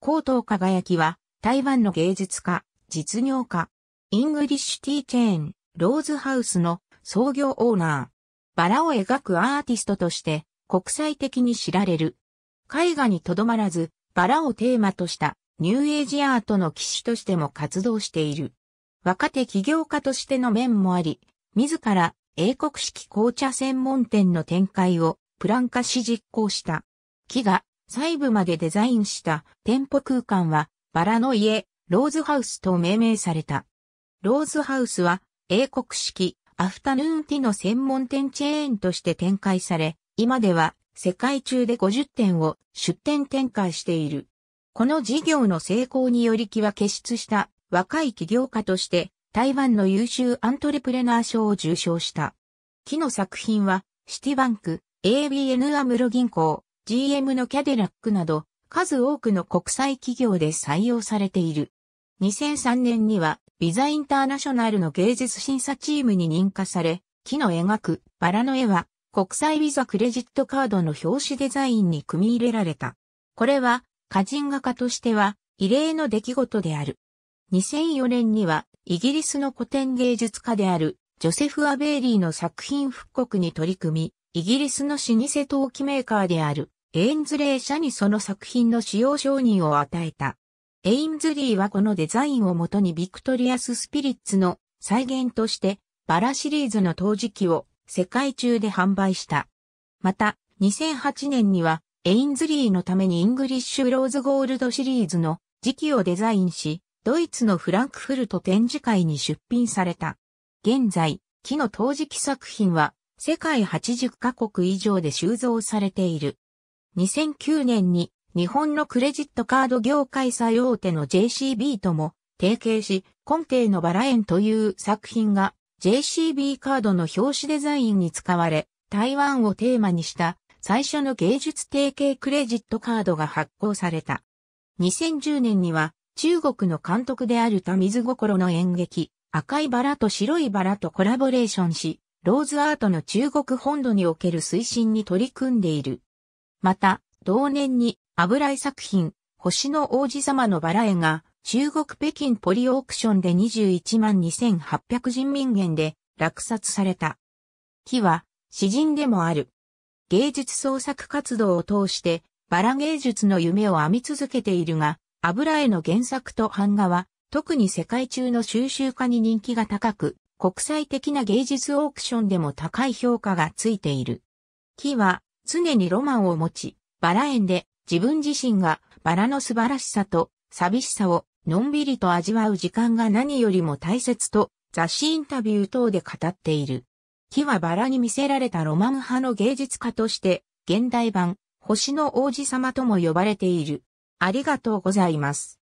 高等輝きは、台湾の芸術家、実業家、イングリッシュティーチェーン、ローズハウスの創業オーナー。バラを描くアーティストとして国際的に知られる。絵画にとどまらず、バラをテーマとしたニューエイジアートの騎士としても活動している。若手起業家としての面もあり、自ら英国式紅茶専門店の展開をプラン化し実行した。木が細部までデザインした店舗空間はバラの家、ローズハウスと命名された。ローズハウスは英国式アフタヌーンティの専門店チェーンとして展開され、今では世界中で50店を出店展開している。この事業の成功により気は結出した若い起業家として台湾の優秀アントレプレナー賞を受賞した。木の作品はシティバンク、ABN アムロ銀行、GM のキャデラックなど、数多くの国際企業で採用されている。2003年には、ビザインターナショナルの芸術審査チームに認可され、木の描くバラの絵は、国際ビザクレジットカードの表紙デザインに組み入れられた。これは、歌人画家としては、異例の出来事である。2004年には、イギリスの古典芸術家である、ジョセフ・アベーリーの作品復刻に取り組み、イギリスの老舗陶器メーカーである、エインズレー社にその作品の使用承認を与えた。エインズリーはこのデザインをもとにビクトリアス・スピリッツの再現としてバラシリーズの陶磁器を世界中で販売した。また、2008年にはエインズリーのためにイングリッシュ・ローズ・ゴールドシリーズの磁器をデザインし、ドイツのフランクフルト展示会に出品された。現在、木の陶磁器作品は世界80カ国以上で収蔵されている。2009年に日本のクレジットカード業界最大手の JCB とも提携し、根底のバラ園という作品が JCB カードの表紙デザインに使われ、台湾をテーマにした最初の芸術提携クレジットカードが発行された。2010年には中国の監督である田水心の演劇、赤いバラと白いバラとコラボレーションし、ローズアートの中国本土における推進に取り組んでいる。また、同年に油絵作品、星の王子様のバラ絵が、中国北京ポリオークションで21万2800人民元で落札された。木は詩人でもある。芸術創作活動を通してバラ芸術の夢を編み続けているが、油絵の原作と版画は特に世界中の収集家に人気が高く、国際的な芸術オークションでも高い評価がついている。木は常にロマンを持ち、バラ園で自分自身がバラの素晴らしさと寂しさをのんびりと味わう時間が何よりも大切と雑誌インタビュー等で語っている。木はバラに魅せられたロマン派の芸術家として現代版星の王子様とも呼ばれている。ありがとうございます。